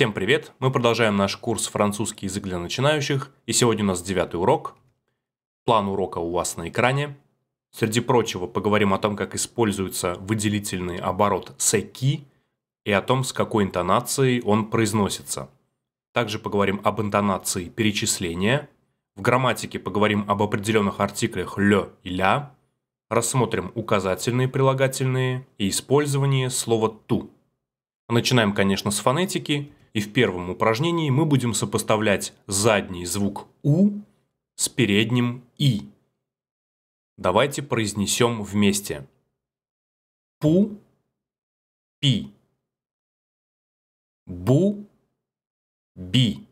Всем привет! Мы продолжаем наш курс «Французский язык для начинающих» и сегодня у нас девятый урок. План урока у вас на экране. Среди прочего поговорим о том, как используется выделительный оборот «секи» и о том, с какой интонацией он произносится. Также поговорим об интонации перечисления. В грамматике поговорим об определенных артиклях «лё» и «ля». Рассмотрим указательные прилагательные и использование слова «ту». Начинаем, конечно, с фонетики и в первом упражнении мы будем сопоставлять задний звук «у» с передним «и». Давайте произнесем вместе. Пу, пи. Бу, би.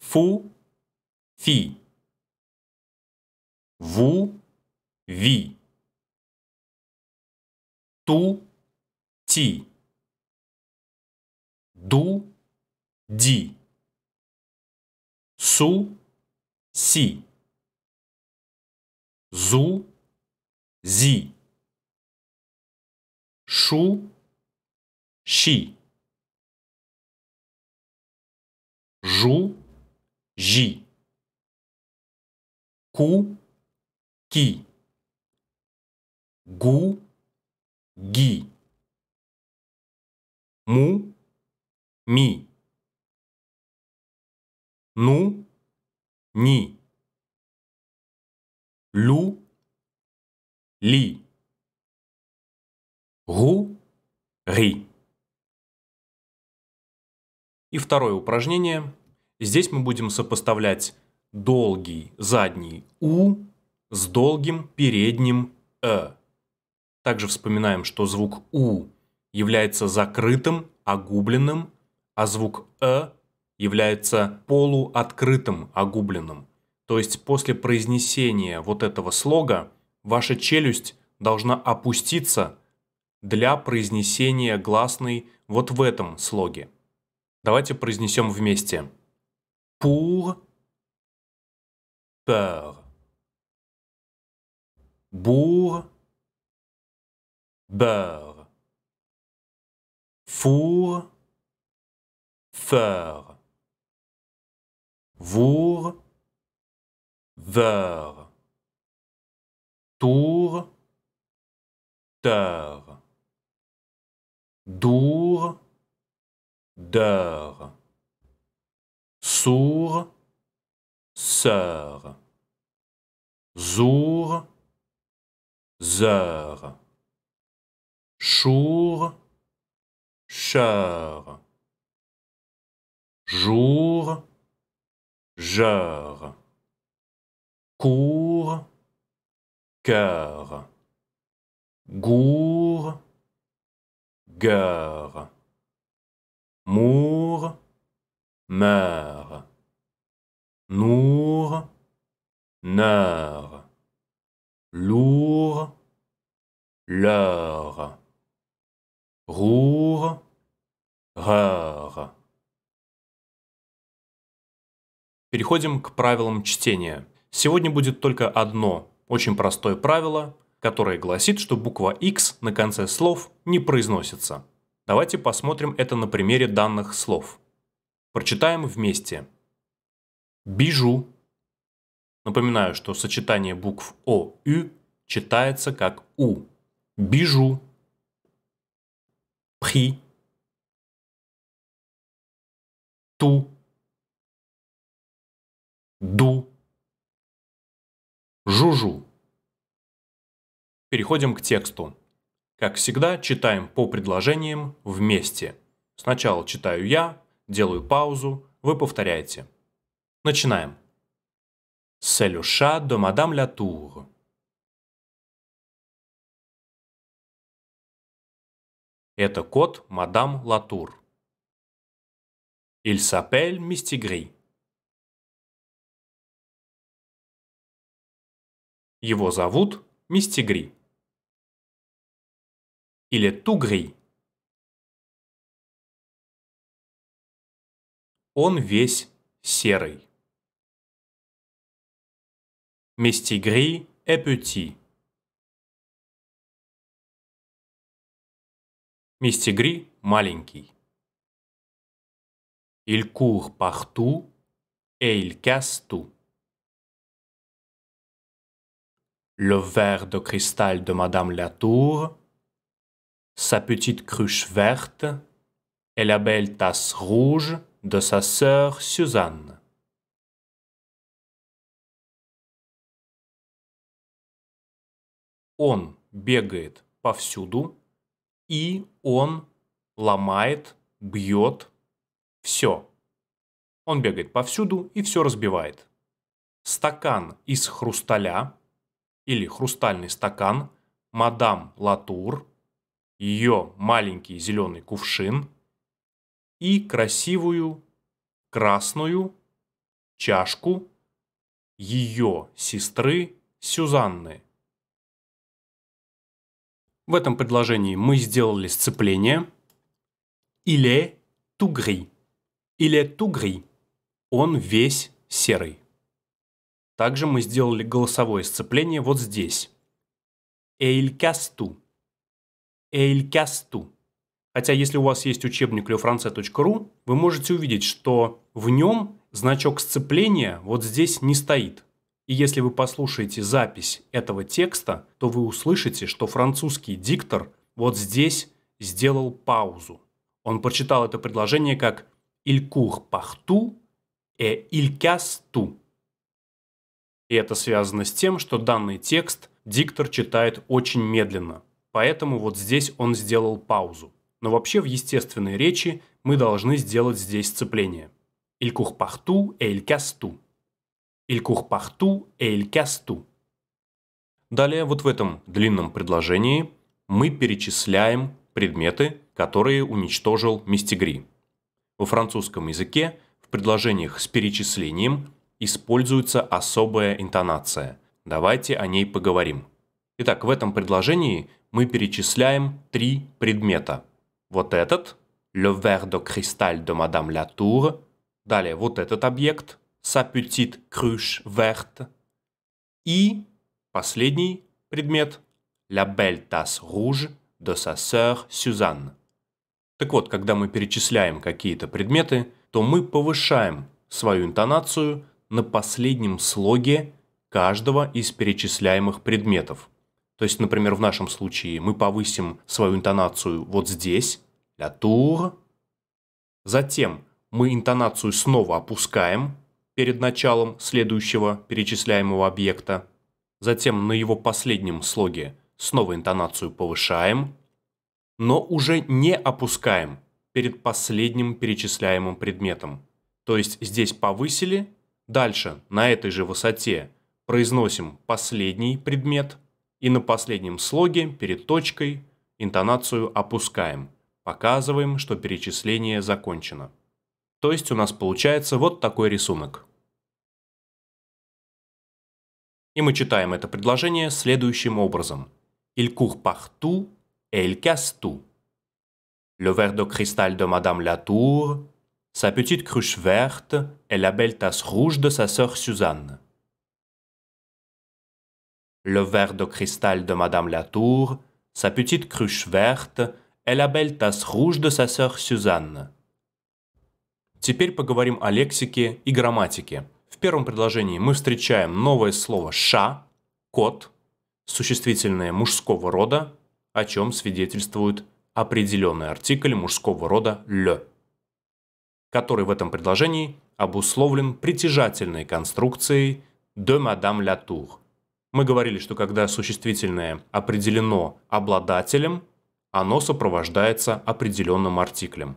Фу, фи. Ву, ви. Ту, ти ду, ди, су, си, зу, зи, шу, Ши, жу, жи, ку, ки, гу, ги, му, ми. Ну, ни. Лю, ли. Гу, ри. И второе упражнение. Здесь мы будем сопоставлять долгий задний «у» с долгим передним «э». Также вспоминаем, что звук «у» является закрытым, огубленным, а звук «э» является полуоткрытым огубленным. То есть после произнесения вот этого слога ваша челюсть должна опуститься для произнесения гласной вот в этом слоге. Давайте произнесем вместе. Pour, peur. Bourg, beurre. Four, Vour. VEUR Tour. Teur. Dour. D'EUR SOUR Sœur. Zour. Zeur. Chour. Cheur jour, jeur. cours, cœur, gour, gueur, mour, meur. nour, neur, lourd, leur, rour, reur. Переходим к правилам чтения. Сегодня будет только одно очень простое правило, которое гласит, что буква X на конце слов не произносится. Давайте посмотрим это на примере данных слов. Прочитаем вместе. Бижу. Напоминаю, что сочетание букв О, Ю читается как У. Бижу. Пхи. Ту ду, жужу. Переходим к тексту. Как всегда, читаем по предложениям вместе. Сначала читаю я, делаю паузу, вы повторяете. Начинаем. Селюша до мадам de Madame Это кот мадам Латур. Il s'appelle Mistigri. Его зовут Мистигри. Или Тугри. Он весь серый. Мистигри эпюти. Мистигри маленький. Иль court partout et il casse le verre de cristal de Madame Latour, sa petite cruche verte et la belle tasse rouge de sa sœur Suzanne. Он бегает повсюду, и он ломает, бьет все. Он бегает повсюду и все разбивает. Стакан из хрусталя или хрустальный стакан, мадам Латур, ее маленький зеленый кувшин и красивую красную чашку ее сестры Сюзанны. В этом предложении мы сделали сцепление «Il est tout gris». «Il est tout gris». Он весь серый. Также мы сделали голосовое сцепление вот здесь. Эйлькасту. Эйлькасту. Хотя если у вас есть учебник leofrancais.ru, вы можете увидеть, что в нем значок сцепления вот здесь не стоит. И если вы послушаете запись этого текста, то вы услышите, что французский диктор вот здесь сделал паузу. Он прочитал это предложение как «Il пахту, partout» и «Il casse и это связано с тем, что данный текст диктор читает очень медленно. Поэтому вот здесь он сделал паузу. Но вообще в естественной речи мы должны сделать здесь сцепление. Илькухпахту эйлькасту. Илькухпахту эйлькасту. Далее вот в этом длинном предложении мы перечисляем предметы, которые уничтожил Мистигри. Во французском языке в предложениях с перечислением используется особая интонация. Давайте о ней поговорим. Итак, в этом предложении мы перечисляем три предмета. Вот этот – «Le verre de cristal de Madame Latour», далее вот этот объект – «Sa petite cruche verte», и последний предмет – «La belle tasse rouge de sa sœur Suzanne». Так вот, когда мы перечисляем какие-то предметы, то мы повышаем свою интонацию – на последнем слоге каждого из перечисляемых предметов. То есть, например, в нашем случае мы повысим свою интонацию вот здесь, для тур. Затем мы интонацию снова опускаем перед началом следующего перечисляемого объекта. Затем на его последнем слоге снова интонацию повышаем, но уже не опускаем перед последним перечисляемым предметом. То есть здесь повысили, Дальше, на этой же высоте, произносим последний предмет и на последнем слоге перед точкой интонацию опускаем, показываем, что перечисление закончено. То есть у нас получается вот такой рисунок. И мы читаем это предложение следующим образом. «Il Пахту, Элькасту, et il casse tout». «Le verre de cristal de Madame Latour Sa petite cruche verte est la belle tasse rouge de sa sœur Suzanne. Le verre de cristal de Madame Latour, sa petite cruche verte est la belle tasse rouge de sa sœur Сюзанна. Теперь поговорим о лексике и грамматике. В первом предложении мы встречаем новое слово «ша», «кот», существительное мужского рода, о чем свидетельствует определенный артикль мужского рода «лё» который в этом предложении обусловлен притяжательной конструкцией «de madame la tour». Мы говорили, что когда существительное определено обладателем, оно сопровождается определенным артиклем.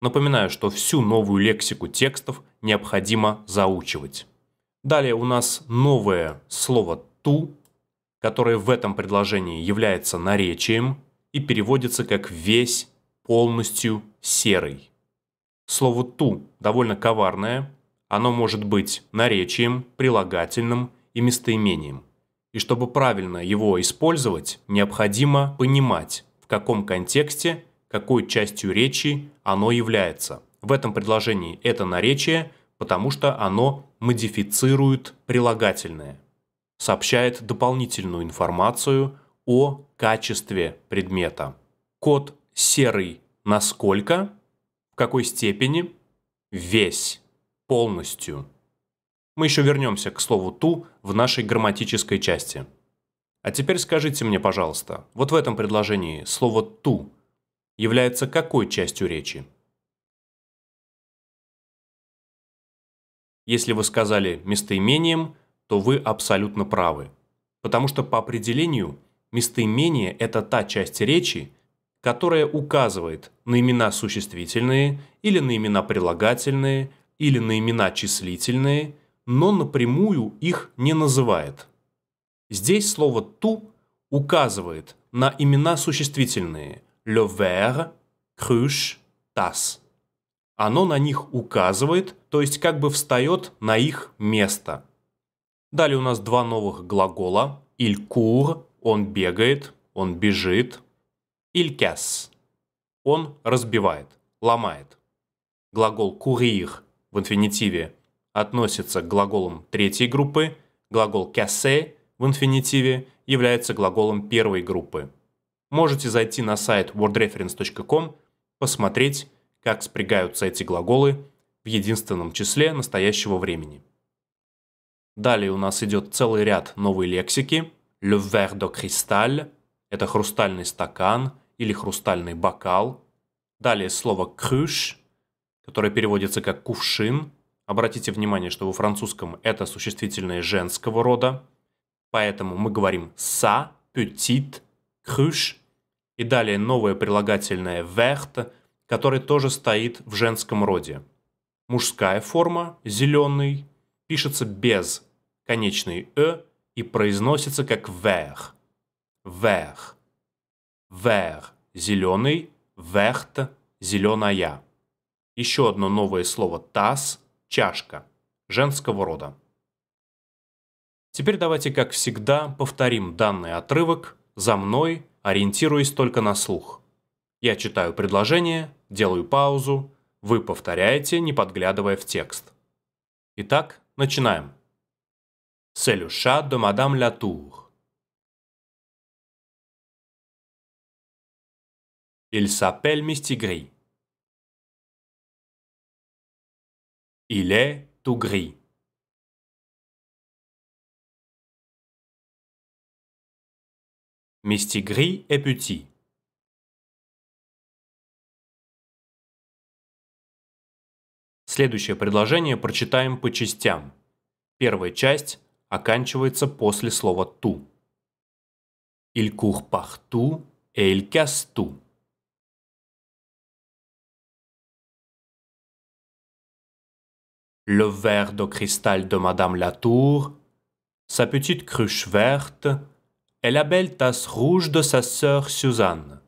Напоминаю, что всю новую лексику текстов необходимо заучивать. Далее у нас новое слово «ту», которое в этом предложении является наречием и переводится как «весь», «полностью», «серый». Слово «ту» довольно коварное, оно может быть наречием, прилагательным и местоимением. И чтобы правильно его использовать, необходимо понимать, в каком контексте, какой частью речи оно является. В этом предложении это наречие, потому что оно модифицирует прилагательное, сообщает дополнительную информацию о качестве предмета. Код серый насколько – какой степени? Весь. Полностью. Мы еще вернемся к слову «ту» в нашей грамматической части. А теперь скажите мне, пожалуйста, вот в этом предложении слово «ту» является какой частью речи? Если вы сказали местоимением, то вы абсолютно правы. Потому что по определению местоимение – это та часть речи, которое указывает на имена существительные или на имена прилагательные или на имена числительные, но напрямую их не называет. Здесь слово «ту» указывает на имена существительные «le verre», «cruche», «tas». Оно на них указывает, то есть как бы встает на их место. Далее у нас два новых глагола «il court», «он бегает», «он бежит», илькяс. Он разбивает, ломает. Глагол курир в инфинитиве относится к глаголам третьей группы, глагол кассе в инфинитиве является глаголом первой группы. Можете зайти на сайт wordreference.com, посмотреть, как спрягаются эти глаголы в единственном числе настоящего времени. Далее у нас идет целый ряд новой лексики. Le verre de cristal – это хрустальный стакан или хрустальный бокал. Далее слово «крюш», которое переводится как «кувшин». Обратите внимание, что во французском это существительное женского рода, поэтому мы говорим «са», «пютит», «крюш». И далее новое прилагательное «верт», которое тоже стоит в женском роде. Мужская форма «зеленый» пишется без конечной «э» и произносится как «вэх». «Вэх». Вер – зеленый, верт – зеленая. Еще одно новое слово «таз» – чашка, женского рода. Теперь давайте, как всегда, повторим данный отрывок за мной, ориентируясь только на слух. Я читаю предложение, делаю паузу, вы повторяете, не подглядывая в текст. Итак, начинаем. «C'est до мадам de Madame Il s'appelle Mistigris. Il est tout gris. Mistigris est petit. Следующее предложение прочитаем по частям. Первая часть оканчивается после слова «ту». «Il court partout et il casse tout». le verre de cristal de Madame Latour, sa petite cruche verte et la belle tasse rouge de sa sœur Suzanne.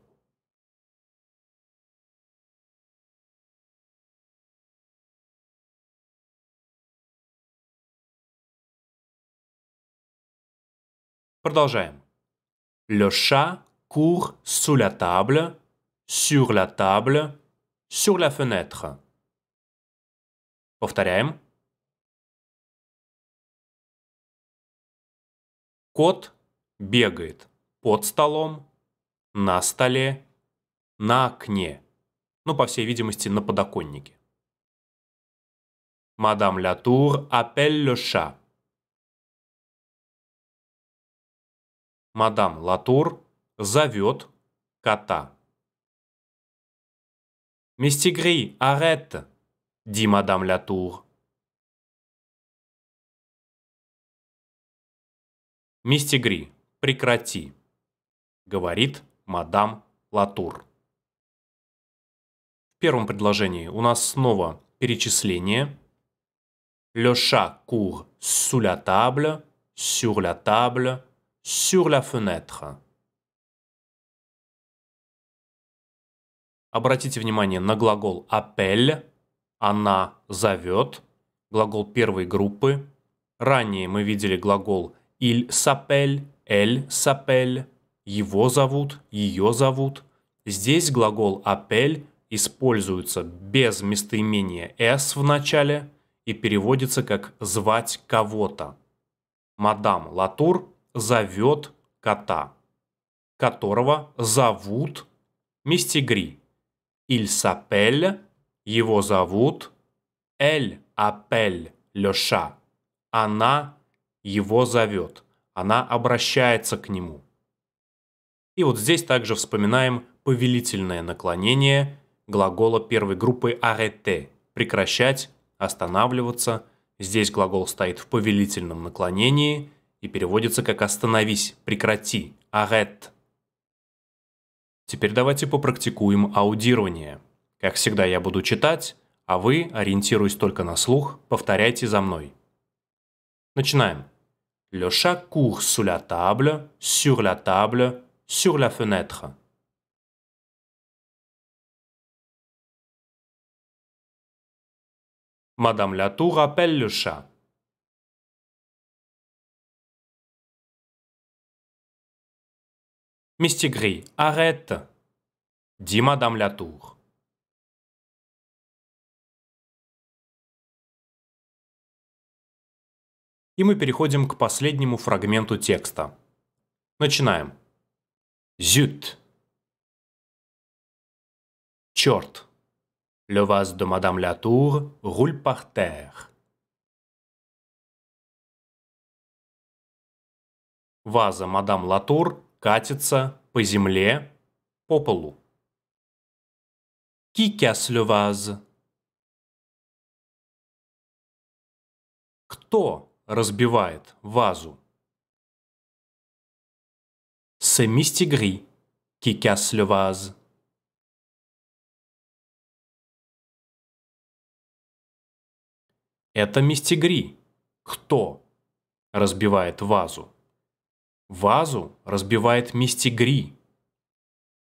Le chat court sous la table, sur la table, sur la fenêtre. Повторяем. Кот бегает под столом, на столе, на окне. Ну, по всей видимости, на подоконнике. Мадам Латур апель ле ша. Мадам Латур зовет кота. Мистигри, арет! dit Madame Latour. «Мистигри, прекрати», — говорит мадам Латур. В первом предложении у нас снова перечисление. «Le chat court sous la table», «sur la table», «sur la fenêtre». Обратите внимание на глагол «appel», она зовет, глагол первой группы. Ранее мы видели глагол «il s'appelle», «elle s'appelle», «его зовут», «ее зовут». Здесь глагол «appel» используется без местоимения «s» в начале и переводится как «звать кого-то». Мадам Латур зовет кота, которого зовут Мистигри. «Il s'appelle» Его зовут Эль Апель Лёша. Она его зовет. Она обращается к нему. И вот здесь также вспоминаем повелительное наклонение глагола первой группы «арете» – «прекращать», «останавливаться». Здесь глагол стоит в повелительном наклонении и переводится как «остановись», «прекрати», «арет». Теперь давайте попрактикуем аудирование – как всегда, я буду читать, а вы, ориентируясь только на слух, повторяйте за мной. Начинаем. Le chat court sous la table, sur la table, sur la fenêtre. Madame Latour appelle le chat. Mistigri, arrête! dit Madame Latour. и мы переходим к последнему фрагменту текста. Начинаем. Зют. Черт. Le vase de Madame Latour roule par terre. Ваза Мадам Латур катится по земле, по полу. Qui casse Кто разбивает вазу. C'est Mistigri qui casse Это Мистигри. Кто разбивает вазу? Вазу разбивает Мистигри.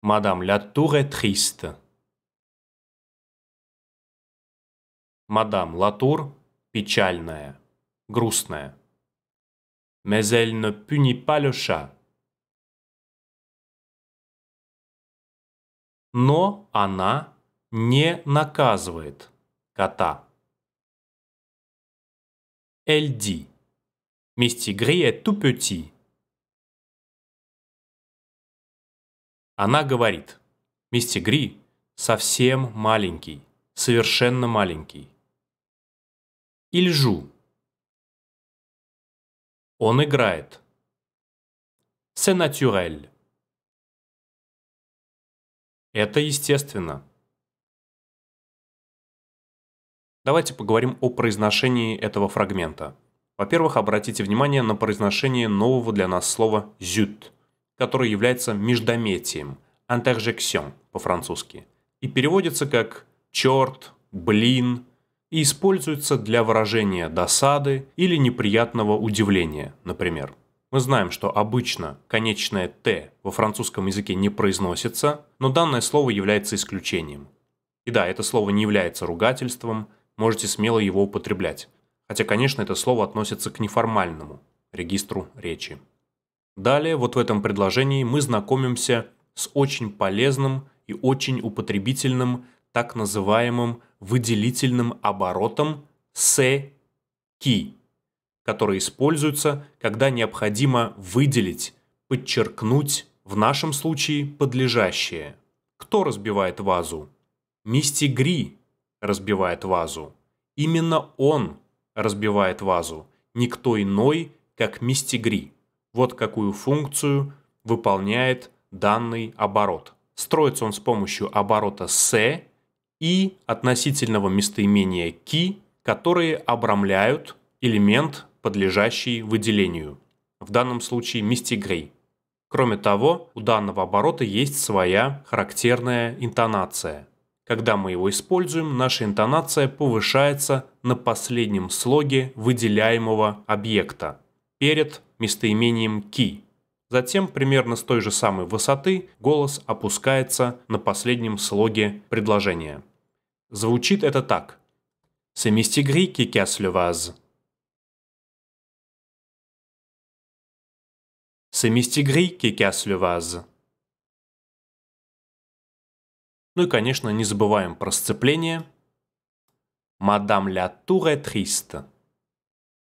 Мадам Ля Туре Триста. Мадам Латур печальная грустная. Mais elle ne punit pas le chat. Но она не наказывает кота. Elle dit Mistigri est tout petit. Она говорит Мистигри совсем маленький, совершенно маленький. Ильжу он играет. C'est naturel. Это естественно. Давайте поговорим о произношении этого фрагмента. Во-первых, обратите внимание на произношение нового для нас слова «зют», которое является междометием, interjection по-французски, и переводится как «черт», «блин», и используется для выражения досады или неприятного удивления, например. Мы знаем, что обычно конечное «т» во французском языке не произносится, но данное слово является исключением. И да, это слово не является ругательством, можете смело его употреблять. Хотя, конечно, это слово относится к неформальному регистру речи. Далее, вот в этом предложении мы знакомимся с очень полезным и очень употребительным так называемым выделительным оборотом с ки который используется, когда необходимо выделить, подчеркнуть, в нашем случае подлежащее. Кто разбивает вазу? Мистигри разбивает вазу. Именно он разбивает вазу, никто иной, как мистигри. Вот какую функцию выполняет данный оборот. Строится он с помощью оборота «се», и относительного местоимения «ки», которые обрамляют элемент, подлежащий выделению, в данном случае мистигрей. Кроме того, у данного оборота есть своя характерная интонация. Когда мы его используем, наша интонация повышается на последнем слоге выделяемого объекта перед местоимением «ки». Затем, примерно с той же самой высоты, голос опускается на последнем слоге предложения. Звучит это так. «Semestigri kikas le vase». «Semestigri kikas Ну и, конечно, не забываем про сцепление. «Мадам ля туре триста».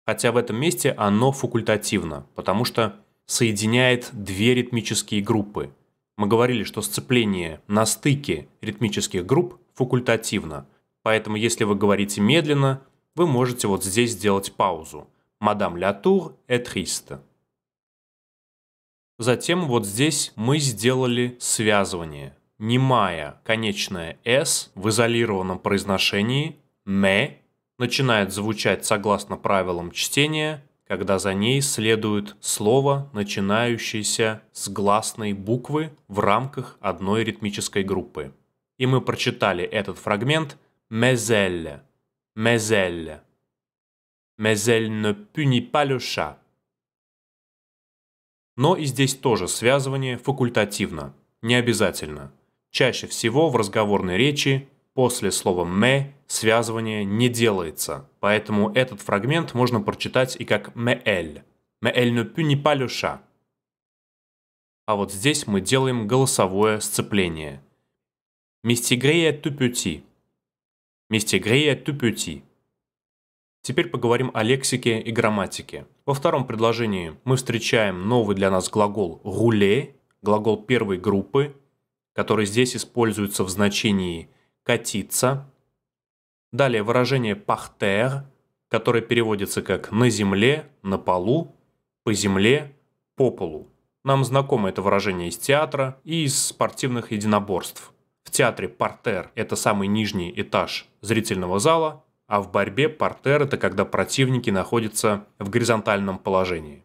Хотя в этом месте оно факультативно, потому что соединяет две ритмические группы. Мы говорили, что сцепление на стыке ритмических групп факультативно, поэтому если вы говорите медленно, вы можете вот здесь сделать паузу. «Мадам Лятур et triste». Затем вот здесь мы сделали связывание. Немая конечная «с» в изолированном произношении «мэ» начинает звучать согласно правилам чтения, когда за ней следует слово, начинающееся с гласной буквы в рамках одной ритмической группы и мы прочитали этот фрагмент «Мезелле». «Мезелле». «Мезель не пуни pas Но и здесь тоже связывание факультативно, не обязательно. Чаще всего в разговорной речи после слова «мэ» связывание не делается, поэтому этот фрагмент можно прочитать и как «мээль». «Мээль не пуни pas А вот здесь мы делаем голосовое сцепление – Мистигрея тупюти. Мистигрея тупюти. Теперь поговорим о лексике и грамматике. Во втором предложении мы встречаем новый для нас глагол «гуле», глагол первой группы, который здесь используется в значении «катиться». Далее выражение «пахтер», которое переводится как «на земле», «на полу», «по земле», «по полу». Нам знакомо это выражение из театра и из спортивных единоборств. В театре партер — это самый нижний этаж зрительного зала, а в борьбе портер – это когда противники находятся в горизонтальном положении.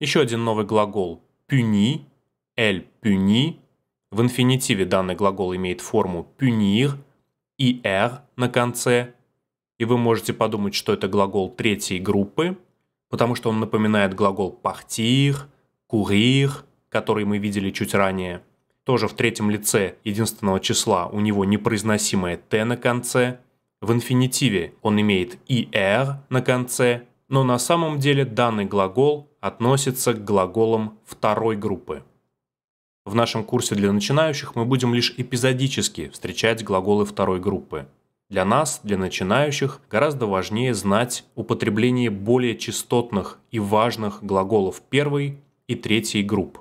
Еще один новый глагол – «пюни», «эль пюни». В инфинитиве данный глагол имеет форму «пюнир» и «р» на конце. И вы можете подумать, что это глагол третьей группы, потому что он напоминает глагол «пахтир», «курир», который мы видели чуть ранее тоже в третьем лице единственного числа у него непроизносимое «т» на конце. В инфинитиве он имеет ир на конце, но на самом деле данный глагол относится к глаголам второй группы. В нашем курсе для начинающих мы будем лишь эпизодически встречать глаголы второй группы. Для нас, для начинающих, гораздо важнее знать употребление более частотных и важных глаголов первой и третьей групп.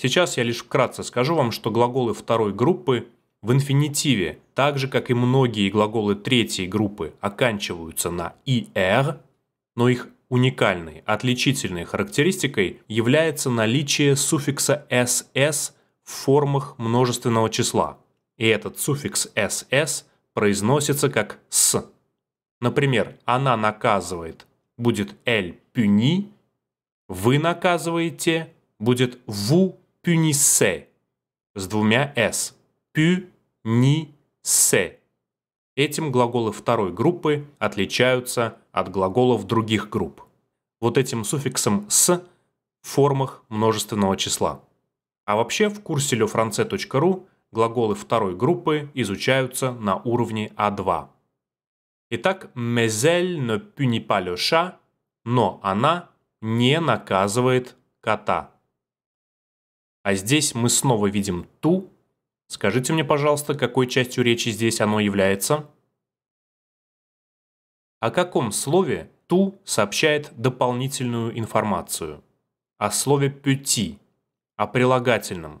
Сейчас я лишь вкратце скажу вам, что глаголы второй группы в инфинитиве, так же как и многие глаголы третьей группы, оканчиваются на «ir», но их уникальной, отличительной характеристикой является наличие суффикса «ss» в формах множественного числа. И этот суффикс «ss» произносится как «с». Например, «она наказывает» будет «эль пюни», «вы наказываете» будет «ву пюнисе с двумя «с». Пюнисе. Этим глаголы второй группы отличаются от глаголов других групп. Вот этим суффиксом «с» в формах множественного числа. А вообще в курсе lefrancais.ru глаголы второй группы изучаются на уровне А2. Итак, «мезель ne punit но она не наказывает кота. А здесь мы снова видим ту. Скажите мне, пожалуйста, какой частью речи здесь оно является? О каком слове ту сообщает дополнительную информацию? О слове пути, о прилагательном.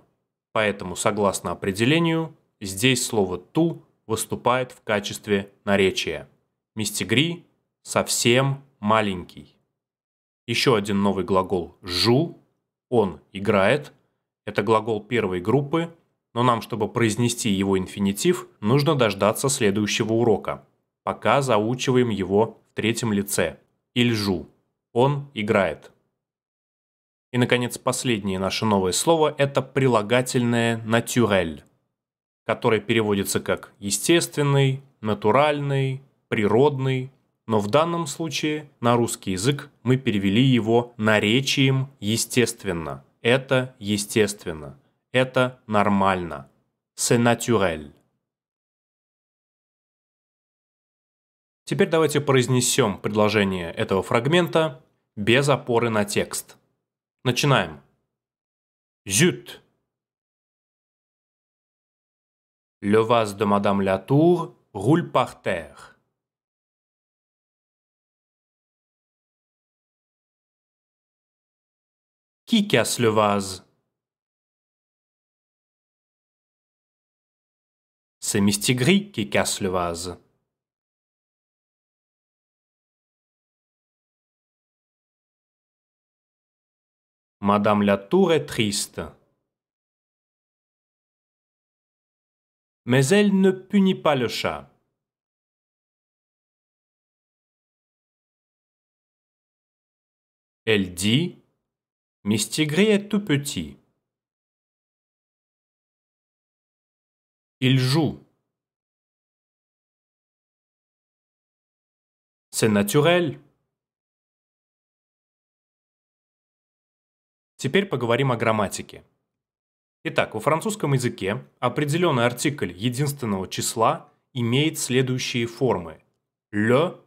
Поэтому, согласно определению, здесь слово ту выступает в качестве наречия. Мистигри совсем маленький. Еще один новый глагол «жу» – он играет – это глагол первой группы, но нам, чтобы произнести его инфинитив, нужно дождаться следующего урока. Пока заучиваем его в третьем лице. Ильжу. Он играет. И, наконец, последнее наше новое слово – это прилагательное «натюрель», которое переводится как «естественный», «натуральный», «природный», но в данном случае на русский язык мы перевели его наречием «естественно». Это естественно. Это нормально. C'est naturel. Теперь давайте произнесем предложение этого фрагмента без опоры на текст. Начинаем. Зют. Le vase de Madame Latour roule par terre. Qui casse le vase C'est Mistigri qui casse le vase. Madame Latour est triste. Mais elle ne punit pas le chat. Elle dit Мистигрé est tout petit. Il joue. C'est naturel. Теперь поговорим о грамматике. Итак, во французском языке определенный артикль единственного числа имеет следующие формы «le»,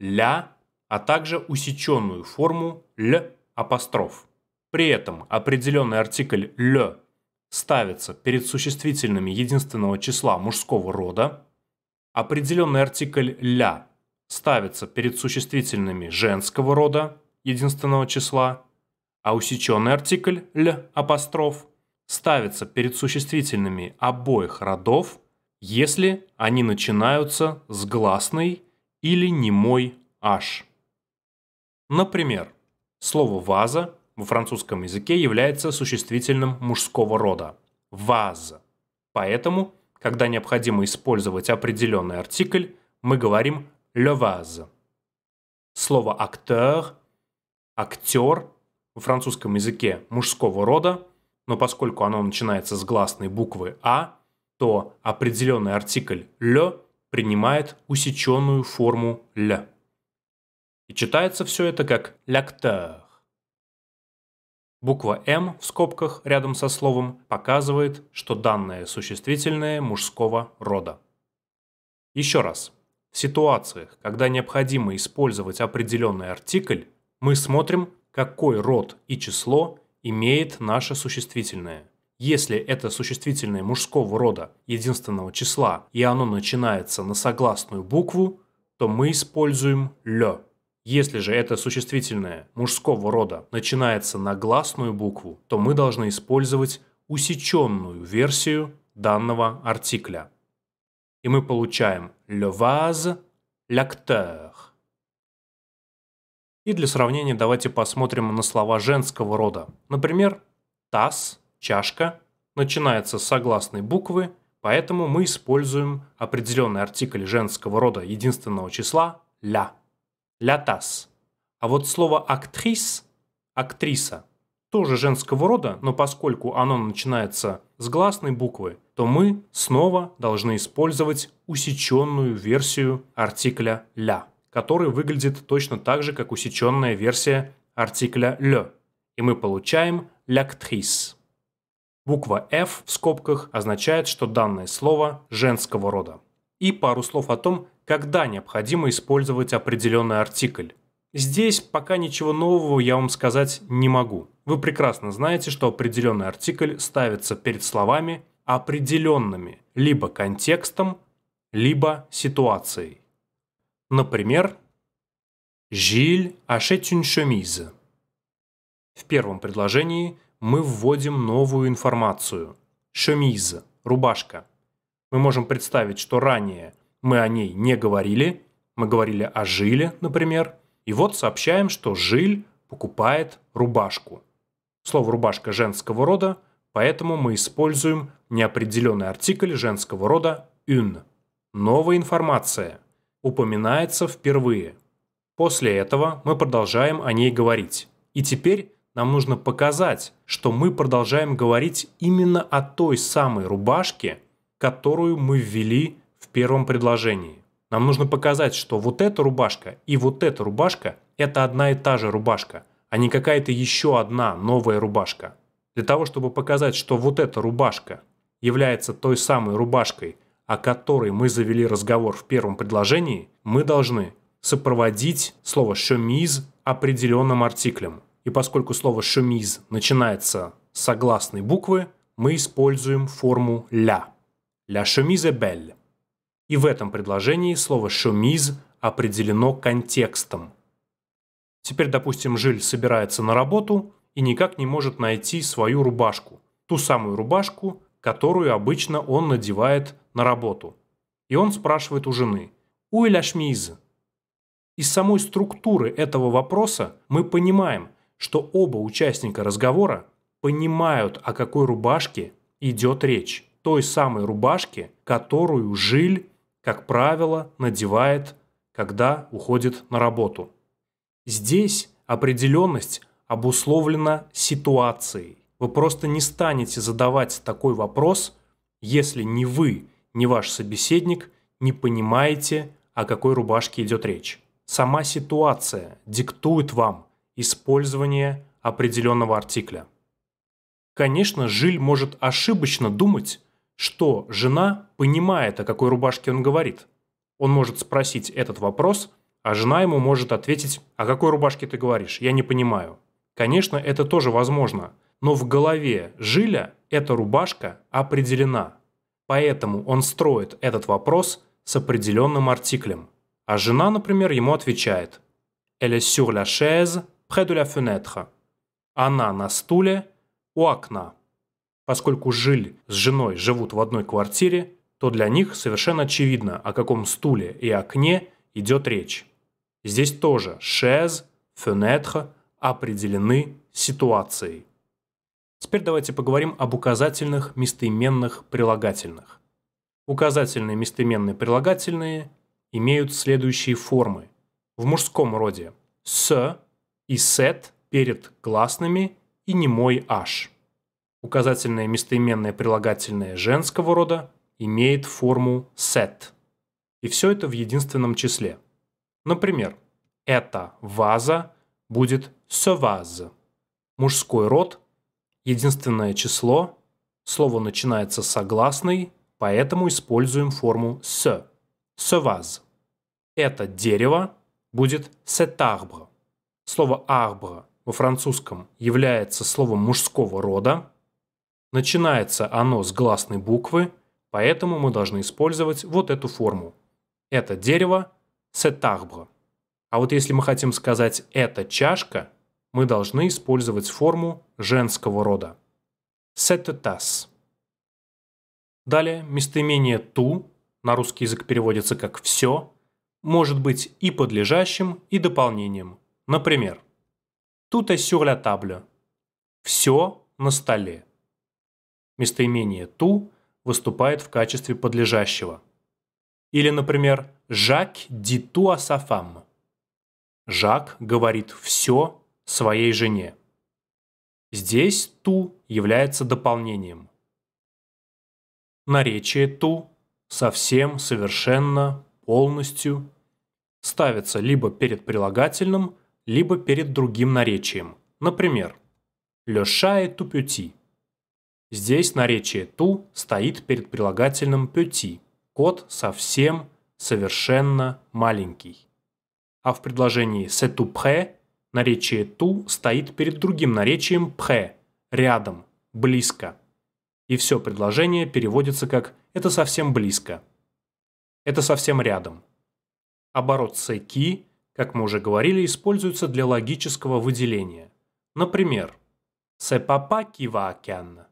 «ля», а также усеченную форму «л» апостроф. При этом определенный артикль «ле» ставится перед существительными единственного числа мужского рода, определенный артикль «ля» ставится перед существительными женского рода единственного числа, а усеченный артикль ль апостроф ставится перед существительными обоих родов, если они начинаются с гласной или немой «аж». Например, слово «ваза» во французском языке является существительным мужского рода – «ваз». Поэтому, когда необходимо использовать определенный артикль, мы говорим «le vase». Слово «актер» – «актер» во французском языке мужского рода, но поскольку оно начинается с гласной буквы «а», то определенный артикль «le» принимает усеченную форму «le». И читается все это как «l'acteur». Буква «М» в скобках рядом со словом показывает, что данное существительное мужского рода. Еще раз. В ситуациях, когда необходимо использовать определенный артикль, мы смотрим, какой род и число имеет наше существительное. Если это существительное мужского рода единственного числа и оно начинается на согласную букву, то мы используем «лё». Если же это существительное мужского рода начинается на гласную букву, то мы должны использовать усеченную версию данного артикля. И мы получаем «le vase l'acteur». И для сравнения давайте посмотрим на слова женского рода. Например, «таз», «чашка» начинается с согласной буквы, поэтому мы используем определенный артикль женского рода единственного числа «ля» лятас. А вот слово «актрис» – «актриса» тоже женского рода, но поскольку оно начинается с гласной буквы, то мы снова должны использовать усеченную версию артикля «ля», который выглядит точно так же, как усеченная версия артикля лё, И мы получаем «ляктрис». Буква «F» в скобках означает, что данное слово женского рода. И пару слов о том, когда необходимо использовать определенный артикль. Здесь пока ничего нового я вам сказать не могу. Вы прекрасно знаете, что определенный артикль ставится перед словами определенными либо контекстом, либо ситуацией. Например, «Жиль achète une chemise». В первом предложении мы вводим новую информацию. «Chemise» – рубашка. Мы можем представить, что ранее – мы о ней не говорили, мы говорили о Жиле, например, и вот сообщаем, что Жиль покупает рубашку. Слово «рубашка» женского рода, поэтому мы используем неопределенный артикль женского рода «une». Новая информация упоминается впервые. После этого мы продолжаем о ней говорить. И теперь нам нужно показать, что мы продолжаем говорить именно о той самой рубашке, которую мы ввели в первом предложении. Нам нужно показать, что вот эта рубашка и вот эта рубашка – это одна и та же рубашка, а не какая-то еще одна новая рубашка. Для того, чтобы показать, что вот эта рубашка является той самой рубашкой, о которой мы завели разговор в первом предложении, мы должны сопроводить слово «шемиз» определенным артиклем. И поскольку слово «шемиз» начинается с согласной буквы, мы используем форму «ля». «Ля шемизе бель». И в этом предложении слово «шумиз» определено контекстом. Теперь, допустим, Жиль собирается на работу и никак не может найти свою рубашку. Ту самую рубашку, которую обычно он надевает на работу. И он спрашивает у жены «Уй ля шмиз?». Из самой структуры этого вопроса мы понимаем, что оба участника разговора понимают, о какой рубашке идет речь. Той самой рубашке, которую Жиль как правило, надевает, когда уходит на работу. Здесь определенность обусловлена ситуацией. Вы просто не станете задавать такой вопрос, если ни вы, ни ваш собеседник не понимаете, о какой рубашке идет речь. Сама ситуация диктует вам использование определенного артикля. Конечно, Жиль может ошибочно думать, что жена понимает, о какой рубашке он говорит. Он может спросить этот вопрос, а жена ему может ответить «О «А какой рубашке ты говоришь? Я не понимаю». Конечно, это тоже возможно, но в голове Жиля эта рубашка определена. Поэтому он строит этот вопрос с определенным артиклем. А жена, например, ему отвечает «Elle est sur la chaise, près de la fenêtre». Она на стуле у окна. Поскольку жили с женой живут в одной квартире, то для них совершенно очевидно, о каком стуле и окне идет речь. Здесь тоже шез, фенетха определены ситуацией. Теперь давайте поговорим об указательных местоименных прилагательных. Указательные местоименные прилагательные имеют следующие формы. В мужском роде «с» и «сет» перед гласными и немой «аж» указательное местоименное прилагательное женского рода имеет форму set. И все это в единственном числе. Например, эта ваза будет se vase. Мужской род, единственное число, слово начинается с согласной, поэтому используем форму se. Se vase. Это дерево будет cet arbre. Слово arbre во французском является словом мужского рода, Начинается оно с гласной буквы, поэтому мы должны использовать вот эту форму. Это дерево – сетарбро. А вот если мы хотим сказать «это чашка», мы должны использовать форму женского рода. «Сететас». Далее местоимение «ту» на русский язык переводится как «все», может быть и подлежащим, и дополнением. Например, «tout est sur la table» – «все на столе». Местоимение «ту» выступает в качестве подлежащего. Или, например, «Жак ди ту а са фам». Жак говорит «все» своей жене. Здесь «ту» является дополнением. Наречие «ту» совсем, совершенно, полностью ставится либо перед прилагательным, либо перед другим наречием. Например, «le chat est tout petit» Здесь наречие «ту» стоит перед прилагательным «пёти». Кот совсем, совершенно маленький. А в предложении «c'est пхэ наречие «ту» стоит перед другим наречием пхэ, рядом, близко. И все предложение переводится как «это совсем близко». Это совсем рядом. Оборот «секи», как мы уже говорили, используется для логического выделения. Например, «c'est papa океанна.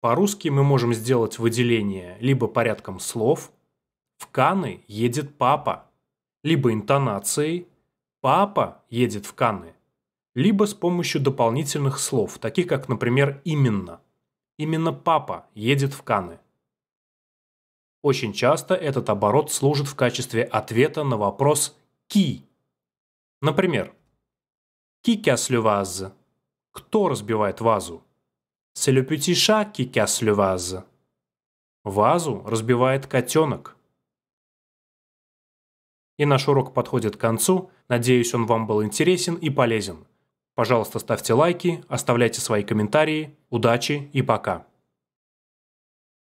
По-русски мы можем сделать выделение либо порядком слов «в Каны едет папа», либо интонацией «папа едет в Каны», либо с помощью дополнительных слов, таких как, например, «именно». Именно папа едет в Каны. Очень часто этот оборот служит в качестве ответа на вопрос «ки». Например, «ки кяслю вазы» – «кто разбивает вазу?» C'est le petit chat qui casse le vase. Вазу разбивает котенок. И наш урок подходит к концу. Надеюсь, он вам был интересен и полезен. Пожалуйста, ставьте лайки, оставляйте свои комментарии. Удачи и пока!